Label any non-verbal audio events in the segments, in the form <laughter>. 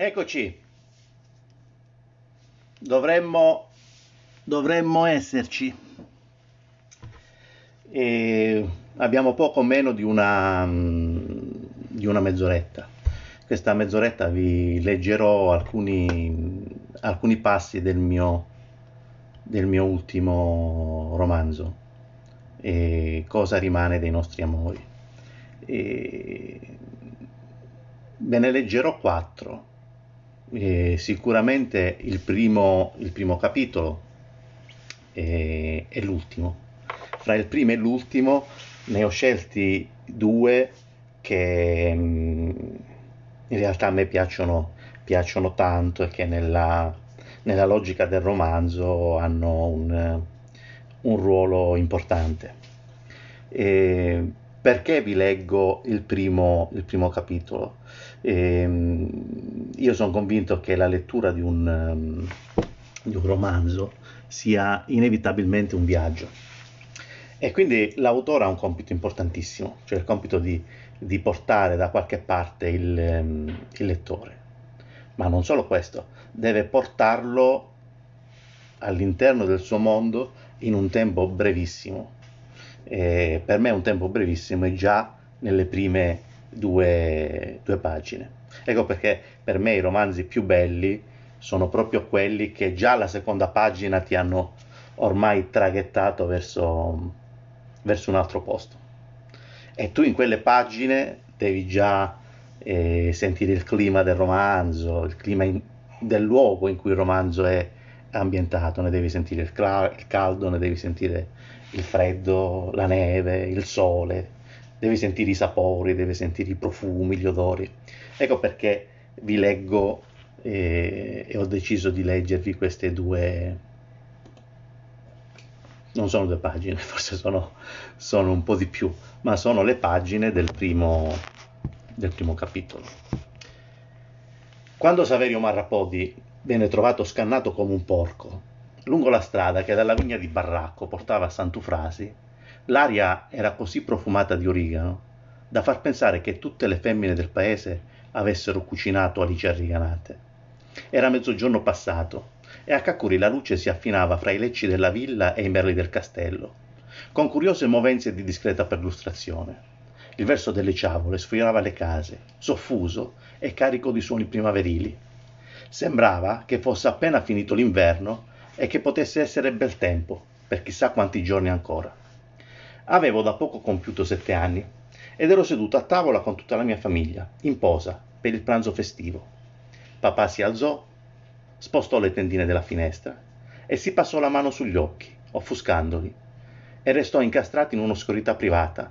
Eccoci. Dovremmo, dovremmo esserci. E abbiamo poco meno di una, di una mezz'oretta. Questa mezz'oretta vi leggerò alcuni, alcuni passi del mio, del mio ultimo romanzo, e Cosa rimane dei nostri amori. E ve ne leggerò quattro eh, sicuramente il primo, il primo capitolo e, eh, e l'ultimo. Fra il primo e l'ultimo ne ho scelti due che mm, in realtà a me piacciono, piacciono tanto e che nella, nella logica del romanzo hanno un, un ruolo importante. E eh, perché vi leggo il primo, il primo capitolo? E, ehm, io sono convinto che la lettura di un, ehm, di un romanzo sia inevitabilmente un viaggio. E quindi l'autore ha un compito importantissimo, cioè il compito di, di portare da qualche parte il, ehm, il, lettore. Ma non solo questo, deve portarlo all'interno del suo mondo in un tempo brevissimo. E per me un tempo brevissimo è già nelle prime due, due pagine. Ecco perché per me i romanzi più belli sono proprio quelli che già alla seconda pagina ti hanno ormai traghettato verso, verso un altro posto. E tu in quelle pagine devi già eh, sentire il clima del romanzo, il clima in, del luogo in cui il romanzo è ambientato, ne devi sentire il, cla- il caldo, ne devi sentire il freddo, la neve, il sole, deve sentire i sapori, deve sentire i profumi, gli odori. Ecco perché vi leggo e, eh, e ho deciso di leggervi queste due... Non sono due pagine, <laughs> forse sono, sono un po' di più, ma sono le pagine del primo, del primo capitolo. Quando Saverio Marrapodi venne trovato scannato come un porco, lungo la strada che dalla vigna di Barracco portava a Santufrasi, L'aria era così profumata di origano da far pensare che tutte le femmine del paese avessero cucinato alice ariganate. Era mezzogiorno passato e a Caccuri la luce si affinava fra i lecci della villa e i merli del castello, con curiose movenze di discreta perlustrazione. Il verso delle ciavole sfiorava le case, soffuso e carico di suoni primaverili. Sembrava che fosse appena finito l'inverno e che potesse essere bel tempo, per chissà quanti giorni ancora. Avevo da poco compiuto sette anni ed ero seduto a tavola con tutta la mia famiglia, in posa, per il pranzo festivo. Papà si alzò, spostò le tendine della finestra e si passò la mano sugli occhi, offuscandoli, e restò incastrato in un'oscurità privata,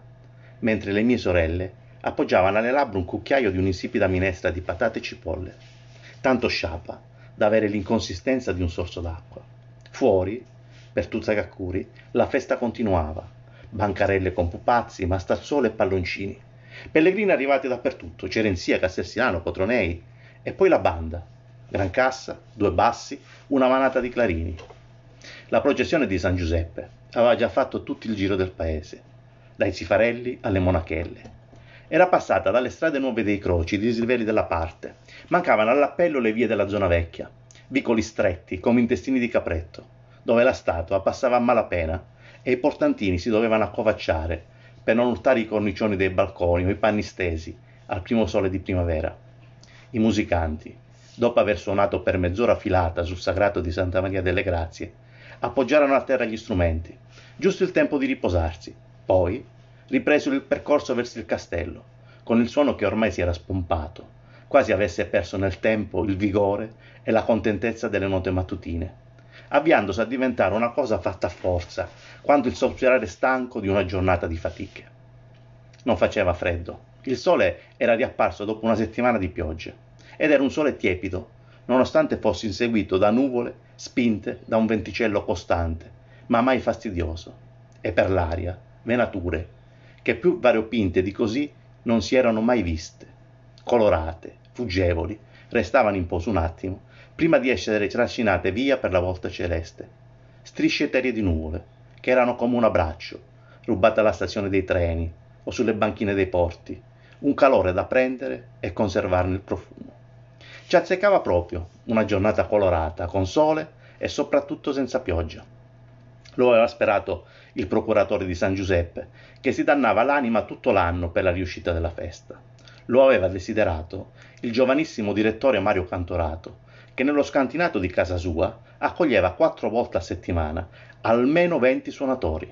mentre le mie sorelle appoggiavano alle labbra un cucchiaio di un'insipida minestra di patate e cipolle, tanto sciapa da avere l'inconsistenza di un sorso d'acqua. Fuori, per Tuzzagaccuri, la festa continuava Bancarelle con pupazzi, Mastazzole e palloncini. Pellegrini arrivati dappertutto, Cerenzia, Castelsilano, Potronei e poi la banda. Gran cassa, due bassi, una manata di clarini. La processione di San Giuseppe aveva già fatto tutto il giro del paese, dai Cifarelli alle Monachelle. Era passata dalle strade nuove dei Croci, i dislivelli della parte. Mancavano all'appello le vie della zona vecchia, vicoli stretti come intestini di capretto, dove la statua passava a malapena e i portantini si dovevano accovacciare per non urtare i cornicioni dei balconi o i panni stesi al primo sole di primavera. I musicanti, dopo aver suonato per mezz'ora filata sul sagrato di Santa Maria delle Grazie, appoggiarono a terra gli strumenti, giusto il tempo di riposarsi. Poi ripresero il percorso verso il castello, con il suono che ormai si era spompato, quasi avesse perso nel tempo il vigore e la contentezza delle note mattutine avviandosi a diventare una cosa fatta a forza, quanto il sospirare stanco di una giornata di fatiche. Non faceva freddo, il sole era riapparso dopo una settimana di piogge, ed era un sole tiepido, nonostante fosse inseguito da nuvole spinte da un venticello costante, ma mai fastidioso, e per l'aria, venature, che più variopinte di così non si erano mai viste, colorate, fuggevoli, restavano in poso un attimo prima di essere trascinate via per la volta celeste. Strisce eteree di nuvole, che erano come un abbraccio, rubate alla stazione dei treni o sulle banchine dei porti, un calore da prendere e conservarne il profumo. Ci azzeccava proprio una giornata colorata, con sole e soprattutto senza pioggia. Lo aveva sperato il procuratore di San Giuseppe, che si dannava l'anima tutto l'anno per la riuscita della festa. Lo aveva desiderato il giovanissimo direttore Mario Cantorato, che nello scantinato di casa sua accoglieva quattro volte a settimana almeno venti suonatori,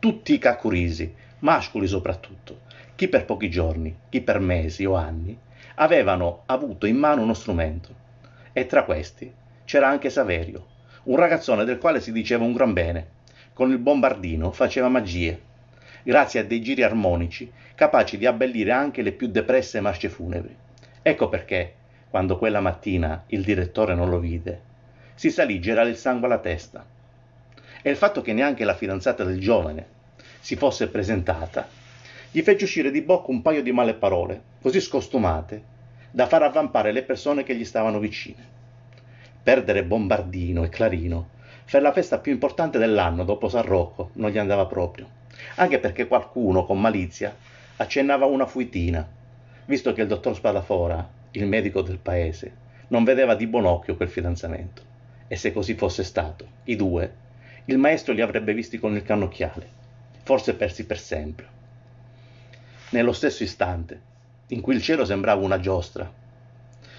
tutti i cacurisi, mascoli soprattutto, chi per pochi giorni, chi per mesi o anni, avevano avuto in mano uno strumento. E tra questi c'era anche Saverio, un ragazzone del quale si diceva un gran bene. Con il bombardino faceva magie, grazie a dei giri armonici capaci di abbellire anche le più depresse marce funebri. Ecco perché quando quella mattina il direttore non lo vide, si salì girare il sangue alla testa. E il fatto che neanche la fidanzata del giovane si fosse presentata gli fece uscire di bocca un paio di male parole, così scostumate, da far avvampare le persone che gli stavano vicine. Perdere Bombardino e Clarino per la festa più importante dell'anno dopo San Rocco non gli andava proprio, anche perché qualcuno con malizia accennava una fuitina, visto che il dottor Spadafora il medico del paese, non vedeva di buon occhio quel fidanzamento. E se così fosse stato, i due, il maestro li avrebbe visti con il cannocchiale, forse persi per sempre. Nello stesso istante, in cui il cielo sembrava una giostra,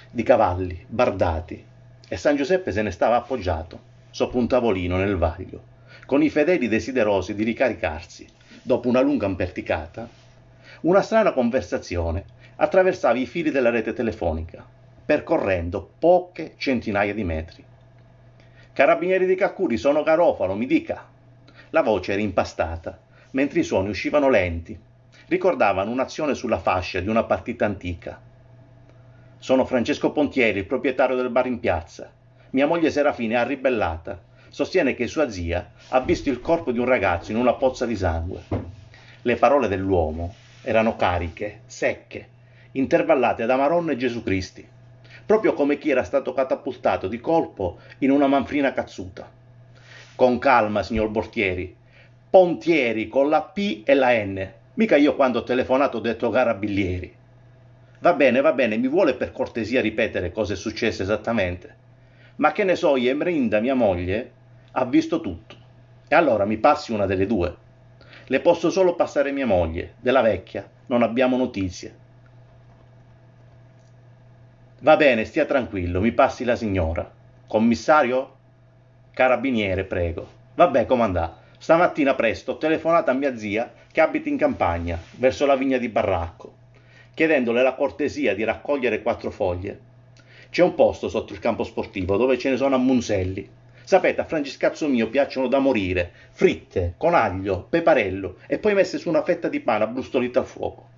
di cavalli, bardati, e San Giuseppe se ne stava appoggiato, sopra un tavolino nel vaglio, con i fedeli desiderosi di ricaricarsi, dopo una lunga imperticata, una strana conversazione attraversava i fili della rete telefonica, percorrendo poche centinaia di metri. Carabinieri di Caccuri, sono Garofalo, mi dica. La voce era impastata, mentre i suoni uscivano lenti. Ricordavano un'azione sulla fascia di una partita antica. Sono Francesco Pontieri, il proprietario del bar in piazza. Mia moglie Serafine ha ribellata. Sostiene che sua zia ha visto il corpo di un ragazzo in una pozza di sangue. Le parole dell'uomo erano cariche, secche, intervallate da Maronna e Gesù Cristi, proprio come chi era stato catapultato di colpo in una manfrina cazzuta. Con calma, signor Bortieri. Pontieri con la P e la N. Mica io quando ho telefonato ho detto garabiglieri. Va bene, va bene, mi vuole per cortesia ripetere cosa è successo esattamente. Ma che ne so, io, Emrinda, mia moglie, ha visto tutto. E allora mi passi una delle due. Le posso solo passare mia moglie, della vecchia, non abbiamo notizie. Va bene, stia tranquillo, mi passi la signora. Commissario? Carabiniere, prego. Vabbè, comandà. Stamattina presto ho telefonato a mia zia che abita in campagna, verso la vigna di Barracco, chiedendole la cortesia di raccogliere quattro foglie. C'è un posto sotto il campo sportivo dove ce ne sono a Munselli. Sapete, a Franciscazzo mio piacciono da morire, fritte, con aglio, peparello e poi messe su una fetta di pane abbrustolita al fuoco.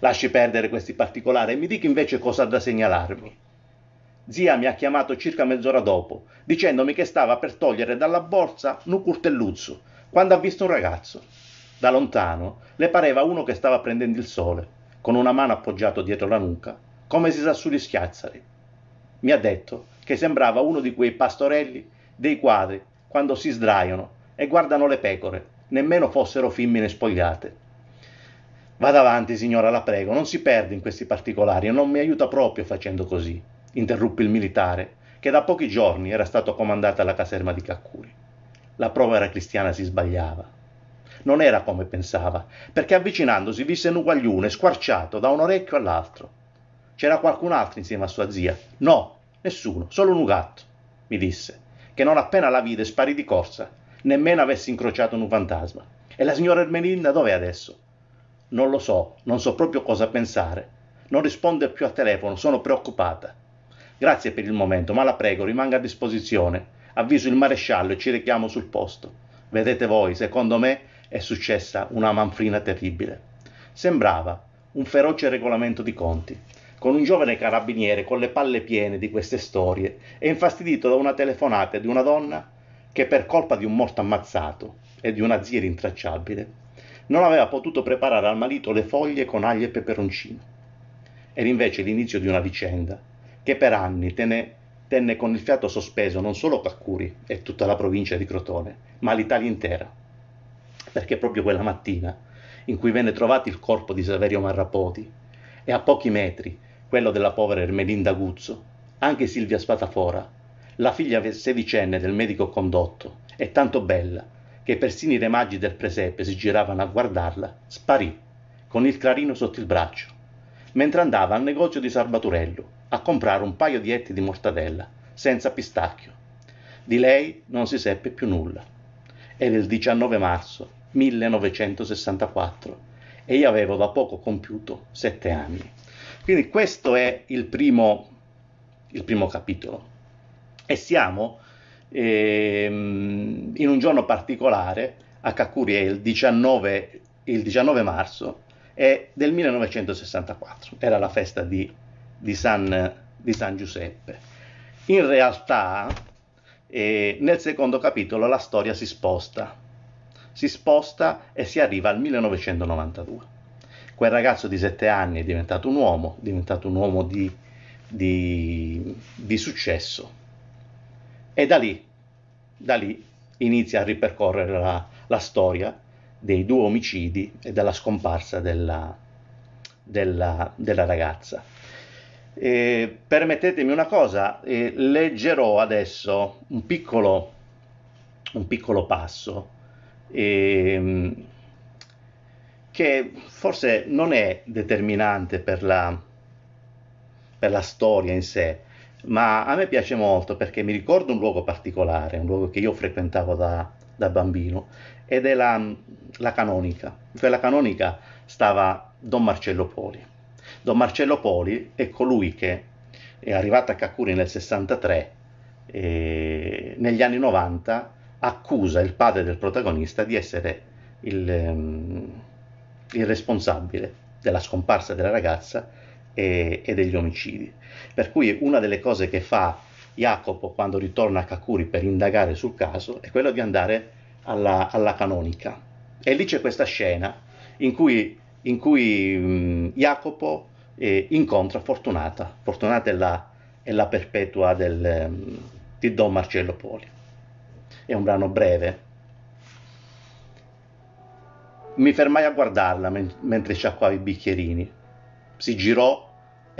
Lasci perdere questi particolari e mi dica invece cosa da segnalarmi. Zia mi ha chiamato circa mezz'ora dopo, dicendomi che stava per togliere dalla borsa un curtelluzzo, quando ha visto un ragazzo. Da lontano le pareva uno che stava prendendo il sole, con una mano appoggiata dietro la nuca, come si sa sugli schiazzari. Mi ha detto che sembrava uno di quei pastorelli dei quadri quando si sdraiano e guardano le pecore, nemmeno fossero femmine spogliate. Vada avanti, signora, la prego, non si perde in questi particolari, e non mi aiuta proprio facendo così, interruppe il militare, che da pochi giorni era stato comandato alla caserma di Caccuri. La povera cristiana si sbagliava. Non era come pensava, perché avvicinandosi visse un uguaglione squarciato da un orecchio all'altro. C'era qualcun altro insieme a sua zia? No, nessuno, solo un ugatto, mi disse, che non appena la vide sparì di corsa, nemmeno avesse incrociato un fantasma. E la signora Ermelinda dov'è adesso? Non lo so, non so proprio cosa pensare. Non risponde più al telefono, sono preoccupata. Grazie per il momento, ma la prego, rimanga a disposizione. Avviso il maresciallo e ci richiamo sul posto. Vedete voi, secondo me è successa una manfrina terribile. Sembrava un feroce regolamento di conti, con un giovane carabiniere con le palle piene di queste storie e infastidito da una telefonata di una donna che per colpa di un morto ammazzato e di una zia rintracciabile non aveva potuto preparare al marito le foglie con aglio e peperoncino. Era invece l'inizio di una vicenda che per anni tenne, tenne con il fiato sospeso non solo Caccuri e tutta la provincia di Crotone, ma l'Italia intera. Perché proprio quella mattina, in cui venne trovato il corpo di Saverio Marrapoti, e a pochi metri quello della povera Ermelinda Guzzo, anche Silvia Spatafora, la figlia sedicenne del medico condotto, e tanto bella che persino i re magi del presepe si giravano a guardarla, sparì, con il clarino sotto il braccio, mentre andava al negozio di Sarbaturello a comprare un paio di etti di mortadella, senza pistacchio. Di lei non si seppe più nulla. Era il 19 marzo 1964 e io avevo da poco compiuto sette anni. Quindi questo è il primo, il primo capitolo. E siamo ehm, in un giorno particolare a Kakurie il 19, il 19 marzo del 1964, era la festa di, di, San, di San, Giuseppe. In realtà eh, nel secondo capitolo la storia si sposta, si sposta e si arriva al 1992 quel ragazzo di 7 anni è diventato un uomo, è diventato un uomo di, di, di successo. E da lì, da lì inizia a ripercorrere la, la storia dei due omicidi e della scomparsa della, della, della ragazza. E permettetemi una cosa, eh, leggerò adesso un piccolo, un piccolo passo eh, che forse non è determinante per la, per la storia in sé, ma a me piace molto perché mi ricordo un luogo particolare, un luogo che io frequentavo da, da bambino, ed è la, la canonica. In cioè, quella canonica stava Don Marcello Poli. Don Marcello Poli è colui che è arrivato a Kakuri nel 63 e negli anni 90 accusa il padre del protagonista di essere il, ehm, il responsabile della scomparsa della ragazza e, e degli omicidi. Per cui una delle cose che fa Jacopo quando ritorna a Kakuri per indagare sul caso è quella di andare alla, alla canonica. E lì c'è questa scena in cui, in cui mh, Jacopo eh, incontra Fortunata. Fortunata è la, è la perpetua del, mh, di Don Marcello Poli. È un brano breve. Mi fermai a guardarla men- mentre sciacquava i bicchierini. Si girò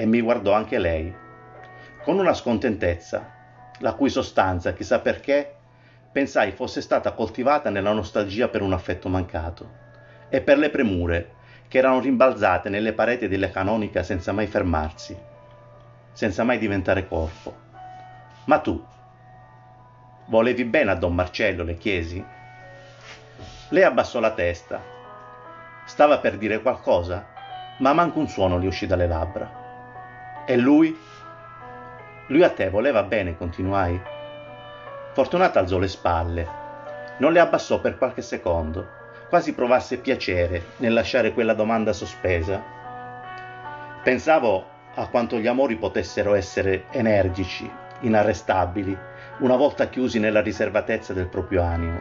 e mi guardò anche lei, con una scontentezza, la cui sostanza, chissà perché, pensai fosse stata coltivata nella nostalgia per un affetto mancato e per le premure che erano rimbalzate nelle pareti della canonica senza mai fermarsi, senza mai diventare corpo. Ma tu volevi bene a Don Marcello, le chiesi. Lei abbassò la testa. Stava per dire qualcosa, ma manco un suono gli uscì dalle labbra. E lui? Lui a te voleva bene, continuai. Fortunata alzò le spalle. Non le abbassò per qualche secondo, quasi provasse piacere nel lasciare quella domanda sospesa. Pensavo a quanto gli amori potessero essere energici, inarrestabili, una volta chiusi nella riservatezza del proprio animo,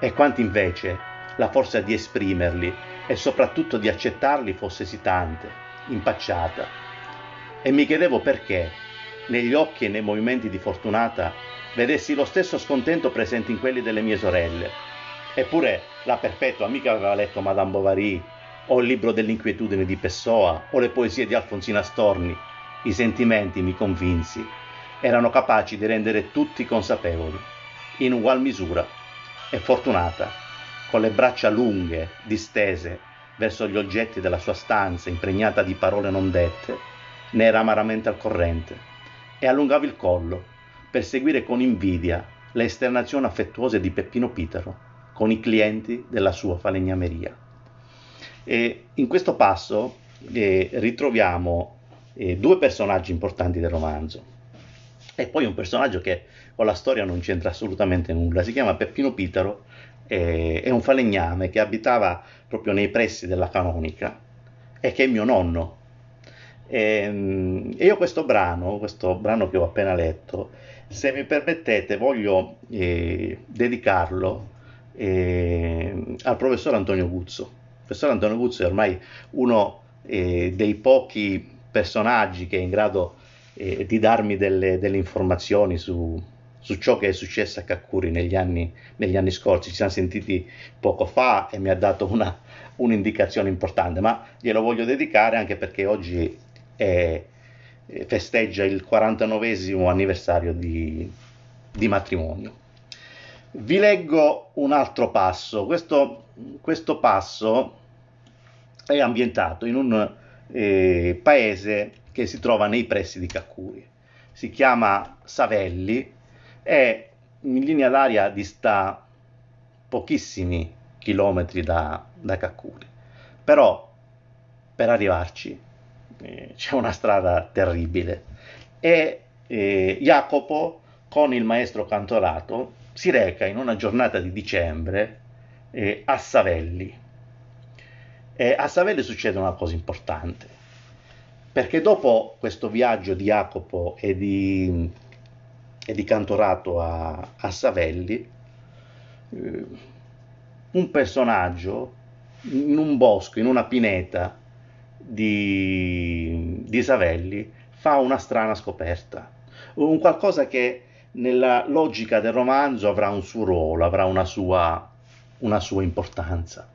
e quanto invece la forza di esprimerli e soprattutto di accettarli fosse esitante, impacciata, e mi chiedevo perché, negli occhi e nei movimenti di Fortunata, vedessi lo stesso scontento presente in quelli delle mie sorelle. Eppure la Perpetua mica aveva letto Madame Bovary, o il libro dell'inquietudine di Pessoa, o le poesie di Alfonsina Storni. I sentimenti, mi convinsi, erano capaci di rendere tutti consapevoli, in ugual misura, e Fortunata, con le braccia lunghe, distese, verso gli oggetti della sua stanza, impregnata di parole non dette, ne era amaramente al corrente e allungava il collo per seguire con invidia le esternazioni affettuose di Peppino Pitero con i clienti della sua falegnameria. E in questo passo eh, ritroviamo eh, due personaggi importanti del romanzo e poi un personaggio che con la storia non c'entra assolutamente nulla, si chiama Peppino Pitero, eh, è un falegname che abitava proprio nei pressi della canonica e che è mio nonno, e, ehm, e io questo brano, questo brano che ho appena letto, se mi permettete voglio eh, dedicarlo eh, al professor Antonio Guzzo. Il professor Antonio Guzzo è ormai uno eh, dei pochi personaggi che è in grado eh, di darmi delle, delle informazioni su, su ciò che è successo a Kakuri negli anni, negli anni, scorsi. Ci siamo sentiti poco fa e mi ha dato una, un'indicazione importante, ma glielo voglio dedicare anche perché oggi e festeggia il 49 anniversario di, di, matrimonio. Vi leggo un altro passo, questo, questo passo è ambientato in un eh, paese che si trova nei pressi di Cacuri, si chiama Savelli e in linea d'aria dista pochissimi chilometri da, da Cacuri, però per arrivarci eh, c'è una strada terribile. E eh, Jacopo con il maestro Cantorato si reca in una giornata di dicembre eh, a Savelli. E a Savelli succede una cosa importante, perché dopo questo viaggio di Jacopo e di, e di Cantorato a, a Savelli, eh, un personaggio in un bosco, in una pineta, di, di Savelli fa una strana scoperta, un qualcosa che nella logica del romanzo avrà un suo ruolo, avrà una sua, una sua importanza.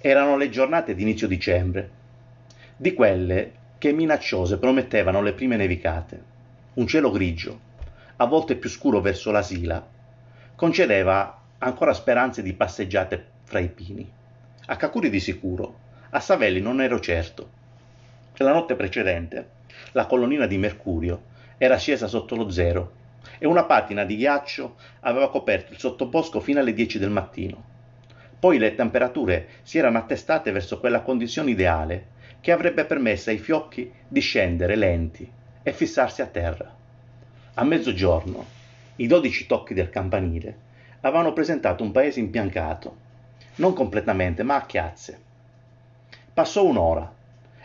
Erano le giornate d'inizio dicembre, di quelle che minacciose promettevano le prime nevicate. Un cielo grigio, a volte più scuro verso la Sila, concedeva ancora speranze di passeggiate fra i pini. A Kakuri di sicuro a Savelli non ero certo. La notte precedente la colonnina di mercurio era scesa sotto lo zero e una patina di ghiaccio aveva coperto il sottobosco fino alle 10 del mattino. Poi le temperature si erano attestate verso quella condizione ideale che avrebbe permesso ai fiocchi di scendere lenti e fissarsi a terra. A mezzogiorno i dodici tocchi del campanile avevano presentato un paese impiancato, non completamente ma a chiazze, passò un'ora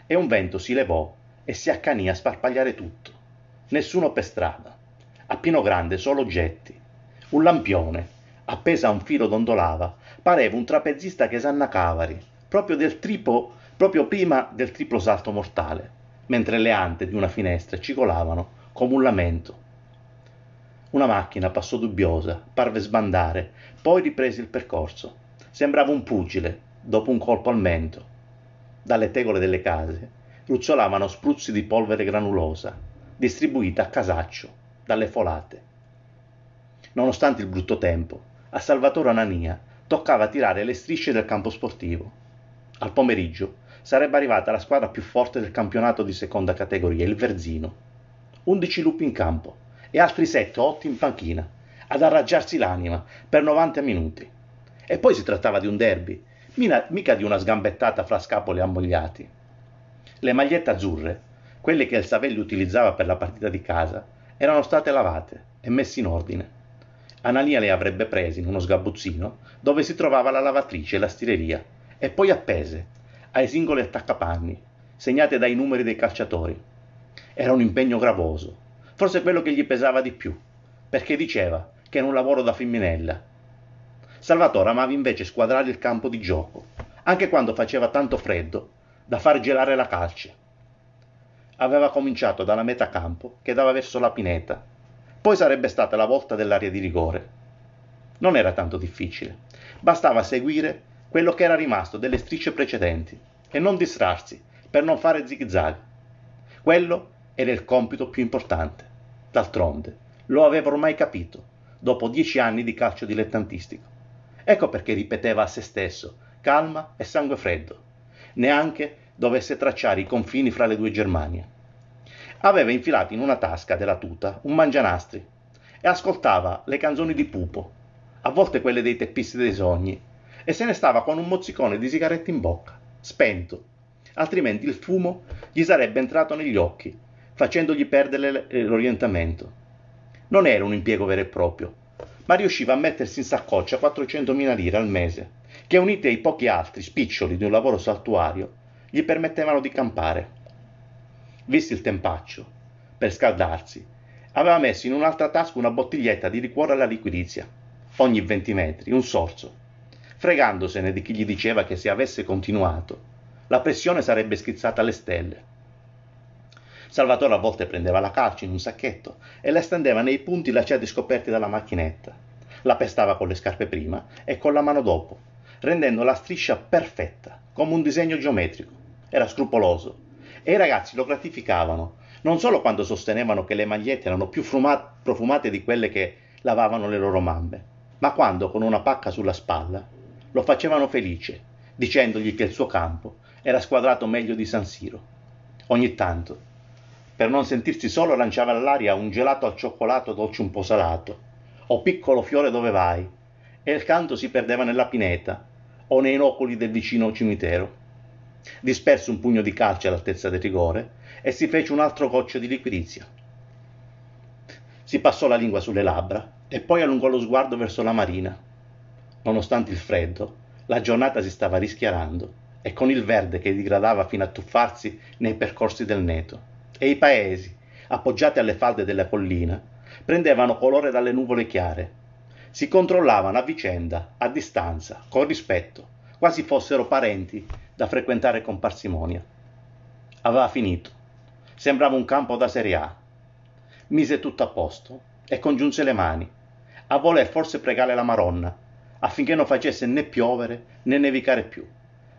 e un vento si levò e si accanì a sparpagliare tutto nessuno per strada a pino grande solo oggetti. un lampione appesa a un filo dondolava pareva un trapezista che s'anna cavari proprio del tripo proprio prima del triplo salto mortale mentre le ante di una finestra cicolavano come un lamento una macchina passò dubbiosa parve sbandare poi riprese il percorso sembrava un pugile dopo un colpo al mento dalle tegole delle case ruzzolavano spruzzi di polvere granulosa, distribuita a casaccio dalle folate. Nonostante il brutto tempo, a Salvatore Anania toccava tirare le strisce del campo sportivo. Al pomeriggio sarebbe arrivata la squadra più forte del campionato di seconda categoria, il Verzino. 11 lupi in campo e altri 7-8 in panchina, ad arraggiarsi l'anima per 90 minuti. E poi si trattava di un derby mica di una sgambettata fra scapoli ammogliati. Le magliette azzurre, quelle che il Savelli utilizzava per la partita di casa, erano state lavate e messe in ordine. Anania le avrebbe prese in uno sgabuzzino dove si trovava la lavatrice e la stireria, e poi appese, ai singoli attaccapanni, segnate dai numeri dei calciatori. Era un impegno gravoso, forse quello che gli pesava di più, perché diceva che era un lavoro da femminella Salvatore amava invece squadrare il campo di gioco, anche quando faceva tanto freddo da far gelare la calce. Aveva cominciato dalla metà campo che dava verso la pineta, poi sarebbe stata la volta dell'area di rigore. Non era tanto difficile, bastava seguire quello che era rimasto delle strisce precedenti e non distrarsi per non fare zig zag. Quello era il compito più importante. D'altronde, lo aveva ormai capito dopo dieci anni di calcio dilettantistico. Ecco perché ripeteva a se stesso, calma e sangue freddo. Neanche dovesse tracciare i confini fra le due Germanie. Aveva infilato in una tasca della tuta un mangianastri e ascoltava le canzoni di Pupo, a volte quelle dei teppisti dei sogni, e se ne stava con un mozzicone di sigaretta in bocca, spento, altrimenti il fumo gli sarebbe entrato negli occhi, facendogli perdere eh, l'orientamento. Non era un impiego vero e proprio, ma riusciva a mettersi in saccoccia 400.000 lire al mese, che unite ai pochi altri spiccioli di un lavoro saltuario gli permettevano di campare. Visto il tempaccio, per scaldarsi, aveva messo in un'altra tasca una bottiglietta di liquore alla liquidizia, ogni 20 metri, un sorso, fregandosene di chi gli diceva che se avesse continuato, la pressione sarebbe schizzata alle stelle. Salvatore a volte prendeva la calce in un sacchetto e la stendeva nei punti lasciati scoperti dalla macchinetta. La pestava con le scarpe prima e con la mano dopo, rendendo la striscia perfetta, come un disegno geometrico. Era scrupoloso. E i ragazzi lo gratificavano, non solo quando sostenevano che le magliette erano più fruma- profumate di quelle che lavavano le loro mamme, ma quando, con una pacca sulla spalla, lo facevano felice, dicendogli che il suo campo era squadrato meglio di San Siro. Ogni tanto per non sentirsi solo lanciava all'aria un gelato al cioccolato dolce un po' salato, o piccolo fiore dove vai, e il canto si perdeva nella pineta o nei nocoli del vicino cimitero. Disperse un pugno di calce all'altezza del rigore e si fece un altro goccio di liquidizia. Si passò la lingua sulle labbra e poi allungò lo sguardo verso la marina. Nonostante il freddo, la giornata si stava rischiarando e con il verde che digradava fino a tuffarsi nei percorsi del neto e i paesi, appoggiati alle falde della collina, prendevano colore dalle nuvole chiare. Si controllavano a vicenda, a distanza, con rispetto, quasi fossero parenti da frequentare con parsimonia. Aveva finito. Sembrava un campo da Serie A. Mise tutto a posto e congiunse le mani, a voler forse pregare la Maronna, affinché non facesse né piovere né nevicare più,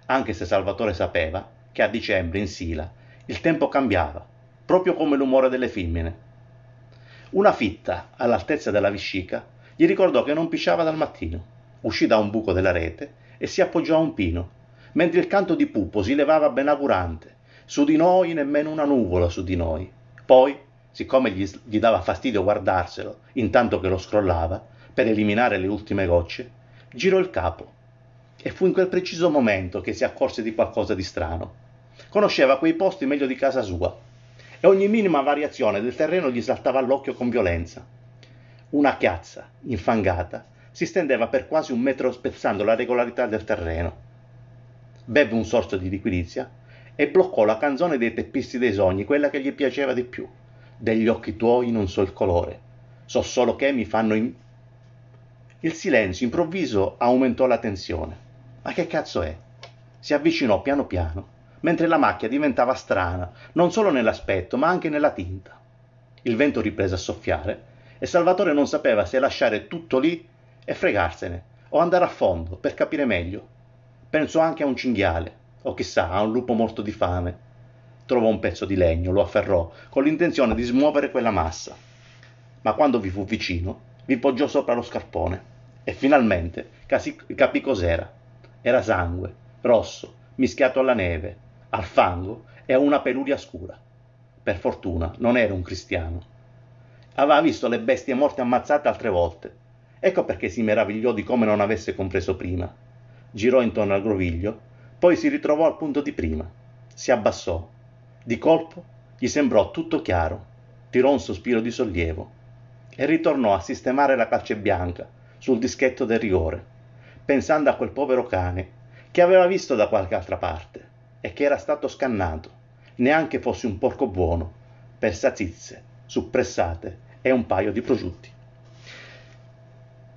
anche se Salvatore sapeva che a dicembre in Sila il tempo cambiava proprio come l'umore delle femmine. Una fitta all'altezza della vescica gli ricordò che non pisciava dal mattino. Uscì da un buco della rete e si appoggiò a un pino, mentre il canto di Pupo si levava benaugurante. Su di noi nemmeno una nuvola su di noi. Poi, siccome gli, gli dava fastidio guardarselo, intanto che lo scrollava, per eliminare le ultime gocce, girò il capo. E fu in quel preciso momento che si accorse di qualcosa di strano. Conosceva quei posti meglio di casa sua, e ogni minima variazione del terreno gli saltava all'occhio con violenza. Una chiazza, infangata, si stendeva per quasi un metro spezzando la regolarità del terreno. Bevve un sorso di liquidizia e bloccò la canzone dei teppisti dei sogni, quella che gli piaceva di più. Degli occhi tuoi non so il colore, so solo che mi fanno... In... Il silenzio improvviso aumentò la tensione. Ma che cazzo è? Si avvicinò piano piano mentre la macchia diventava strana, non solo nell'aspetto, ma anche nella tinta. Il vento riprese a soffiare e Salvatore non sapeva se lasciare tutto lì e fregarsene, o andare a fondo per capire meglio. Pensò anche a un cinghiale, o chissà, a un lupo morto di fame. Trovò un pezzo di legno, lo afferrò, con l'intenzione di smuovere quella massa. Ma quando vi fu vicino, vi poggiò sopra lo scarpone e finalmente capì cos'era. Era sangue, rosso, mischiato alla neve, al fango e a una peluria scura. Per fortuna non era un cristiano. Aveva visto le bestie morte ammazzate altre volte. Ecco perché si meravigliò di come non avesse compreso prima. Girò intorno al groviglio, poi si ritrovò al punto di prima. Si abbassò. Di colpo gli sembrò tutto chiaro. Tirò un sospiro di sollievo e ritornò a sistemare la calce bianca sul dischetto del rigore, pensando a quel povero cane che aveva visto da qualche altra parte e che era stato scannato, neanche fosse un porco buono, per sazizze, suppressate e un paio di prosciutti.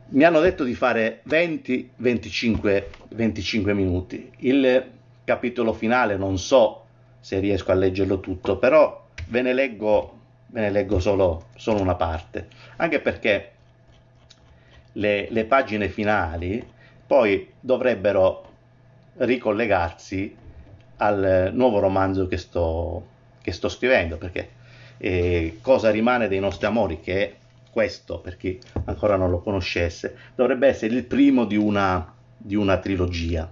Mi hanno detto di fare 20, 25, minuti. Il capitolo finale non so se riesco a leggerlo tutto, però ve ne leggo, ve ne leggo solo, solo, una parte, anche perché le, le pagine finali poi dovrebbero ricollegarsi al nuovo romanzo che sto, che sto scrivendo, perché eh, Cosa rimane dei nostri amori, che è questo, per chi ancora non lo conoscesse, dovrebbe essere il primo di una, di una trilogia.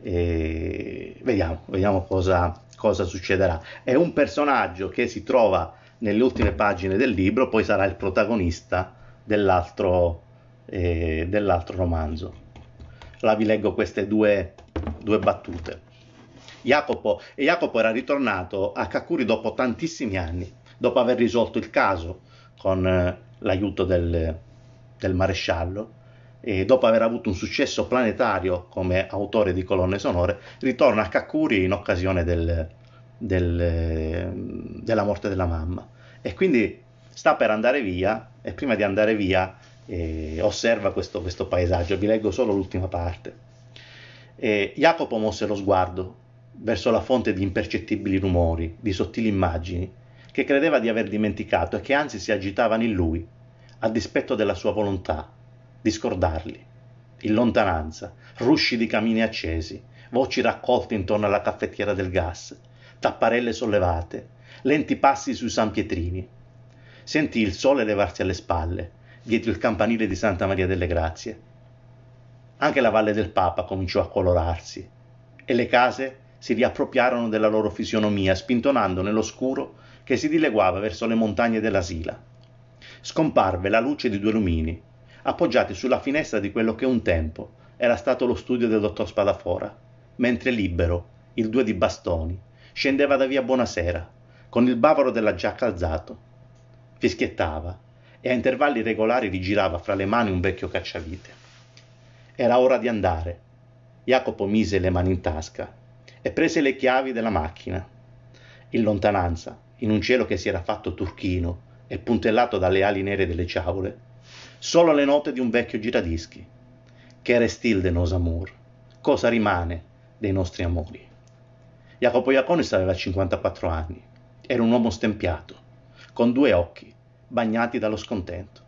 E vediamo, vediamo cosa, cosa succederà. È un personaggio che si trova nelle ultime pagine del libro, poi sarà il protagonista dell'altro, eh, dell'altro romanzo. Allora vi leggo queste due, due battute. Jacopo, Jacopo era ritornato a Kakuri dopo tantissimi anni, dopo aver risolto il caso con eh, l'aiuto del, del maresciallo e dopo aver avuto un successo planetario come autore di colonne sonore, ritorna a Kakuri in occasione del, del, eh, della morte della mamma. E quindi sta per andare via e prima di andare via eh, osserva questo, questo, paesaggio. Vi leggo solo l'ultima parte. Eh, Jacopo mosse lo sguardo verso la fonte di impercettibili rumori, di sottili immagini, che credeva di aver dimenticato e che anzi si agitavano in lui, a dispetto della sua volontà, di scordarli. In lontananza, rusci di camini accesi, voci raccolte intorno alla caffettiera del gas, tapparelle sollevate, lenti passi sui San Pietrini. Sentì il sole levarsi alle spalle, dietro il campanile di Santa Maria delle Grazie. Anche la Valle del Papa cominciò a colorarsi e le case si riappropriarono della loro fisionomia, spintonando nell'oscuro che si dileguava verso le montagne dell'asila. Scomparve la luce di due lumini, appoggiati sulla finestra di quello che un tempo era stato lo studio del dottor Spadafora, mentre libero, il due di bastoni, scendeva da via Buonasera, con il bavaro della giacca alzato. Fischiettava e a intervalli regolari rigirava fra le mani un vecchio cacciavite. Era ora di andare. Jacopo mise le mani in tasca e prese le chiavi della macchina. In lontananza, in un cielo che si era fatto turchino e puntellato dalle ali nere delle ciaule, solo le note di un vecchio giradischi. Che restil de nos amour? Cosa rimane dei nostri amori? Jacopo Iaconis aveva 54 anni, era un uomo stempiato, con due occhi, bagnati dallo scontento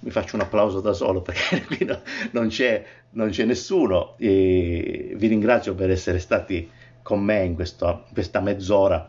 mi faccio un applauso da solo perché <laughs> qui no, non, c'è, non, c'è, nessuno. E vi ringrazio per essere stati con me in questo, questa mezz'ora,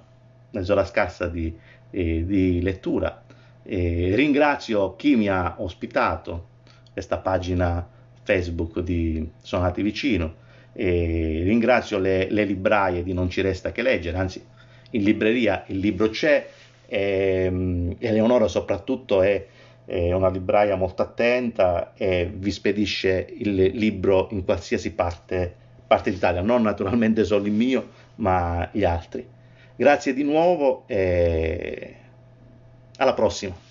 mezz'ora scarsa di, eh, di lettura. E ringrazio chi mi ha ospitato questa pagina Facebook di Sonati Vicino. E ringrazio le, le libraie di Non ci resta che leggere, anzi in libreria il libro c'è, e, ehm, Leonora soprattutto è è una libraia molto attenta e vi spedisce il libro in qualsiasi parte, parte d'Italia, non naturalmente solo il mio, ma gli altri. Grazie di nuovo e alla prossima.